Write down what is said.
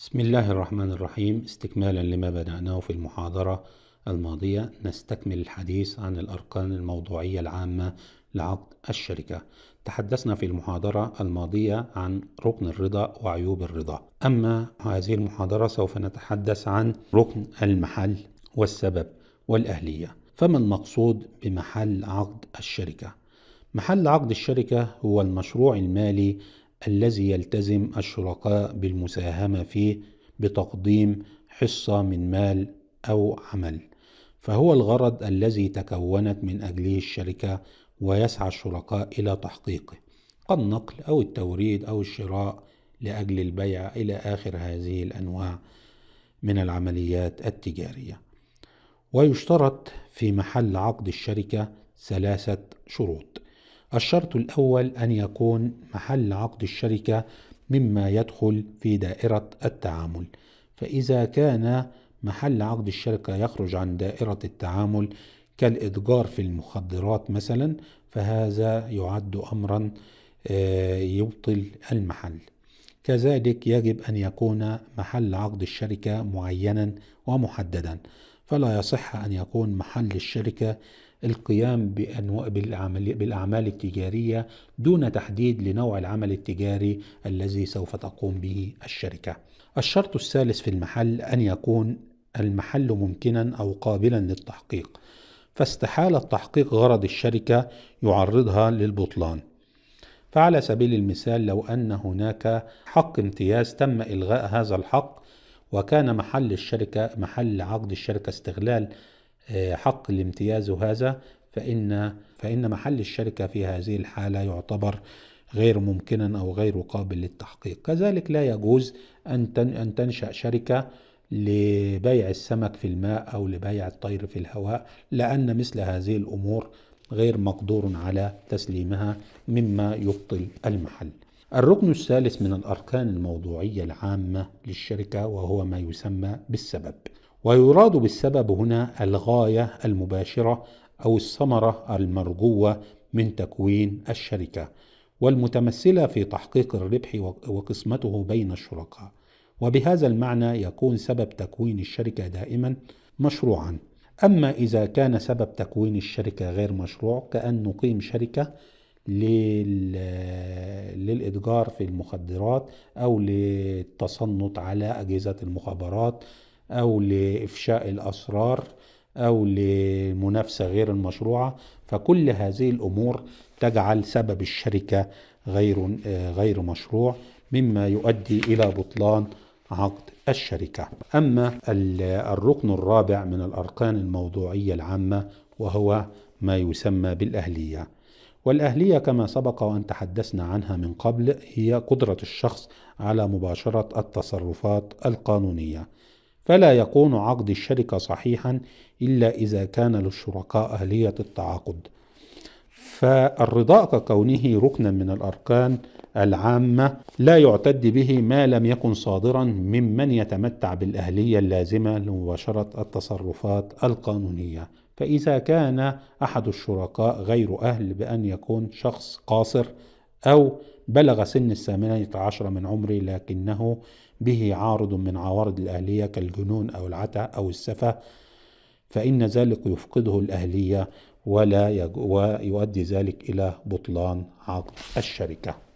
بسم الله الرحمن الرحيم استكمالا لما بدأناه في المحاضرة الماضية نستكمل الحديث عن الأركان الموضوعية العامة لعقد الشركة تحدثنا في المحاضرة الماضية عن ركن الرضا وعيوب الرضا أما هذه المحاضرة سوف نتحدث عن ركن المحل والسبب والأهلية فما المقصود بمحل عقد الشركة؟ محل عقد الشركة هو المشروع المالي الذي يلتزم الشركاء بالمساهمة فيه بتقديم حصة من مال أو عمل فهو الغرض الذي تكونت من أجله الشركة ويسعى الشركاء إلى تحقيقه كالنقل أو التوريد أو الشراء لأجل البيع إلى آخر هذه الأنواع من العمليات التجارية ويشترط في محل عقد الشركة ثلاثة شروط الشرط الأول أن يكون محل عقد الشركة مما يدخل في دائرة التعامل فإذا كان محل عقد الشركة يخرج عن دائرة التعامل كالإتجار في المخدرات مثلا فهذا يعد أمرا آه، يبطل المحل كذلك يجب أن يكون محل عقد الشركة معينا ومحددا فلا يصح أن يكون محل الشركة القيام بأنواع بالأعمال التجارية دون تحديد لنوع العمل التجاري الذي سوف تقوم به الشركة. الشرط الثالث في المحل أن يكون المحل ممكنا أو قابلا للتحقيق، فاستحالة تحقيق غرض الشركة يعرضها للبطلان. فعلى سبيل المثال لو أن هناك حق امتياز تم إلغاء هذا الحق وكان محل الشركة محل عقد الشركة استغلال آه، حق الامتياز هذا فإن فإن محل الشركة في هذه الحالة يعتبر غير ممكنا أو غير قابل للتحقيق كذلك لا يجوز أن تنشأ شركة لبيع السمك في الماء أو لبيع الطير في الهواء لأن مثل هذه الأمور غير مقدور على تسليمها مما يبطل المحل الركن الثالث من الأركان الموضوعية العامة للشركة وهو ما يسمى بالسبب ويراد بالسبب هنا الغايه المباشره او الثمره المرجوه من تكوين الشركه والمتمثله في تحقيق الربح وقسمته بين الشركاء وبهذا المعنى يكون سبب تكوين الشركه دائما مشروعا اما اذا كان سبب تكوين الشركه غير مشروع كان نقيم شركه للإتجار في المخدرات أو للتصنت على أجهزة المخابرات أو لإفشاء الأسرار أو لمنافسة غير المشروعة فكل هذه الأمور تجعل سبب الشركة غير غير مشروع مما يؤدي إلى بطلان عقد الشركة أما الركن الرابع من الأركان الموضوعية العامة وهو ما يسمى بالأهلية والأهلية كما سبق وأن تحدثنا عنها من قبل هي قدرة الشخص على مباشرة التصرفات القانونية فلا يكون عقد الشركة صحيحا إلا إذا كان للشركاء أهلية التعاقد فالرضاء ككونه ركنا من الأركان العامة لا يعتد به ما لم يكن صادرا ممن يتمتع بالأهلية اللازمة لمباشرة التصرفات القانونية فإذا كان أحد الشركاء غير أهل بأن يكون شخص قاصر أو بلغ سن الثامنة عشر من عمره لكنه به عارض من عوارض الأهلية كالجنون أو العتة أو السفة فإن ذلك يفقده الأهلية ولا يؤدي ذلك إلى بطلان عقد الشركة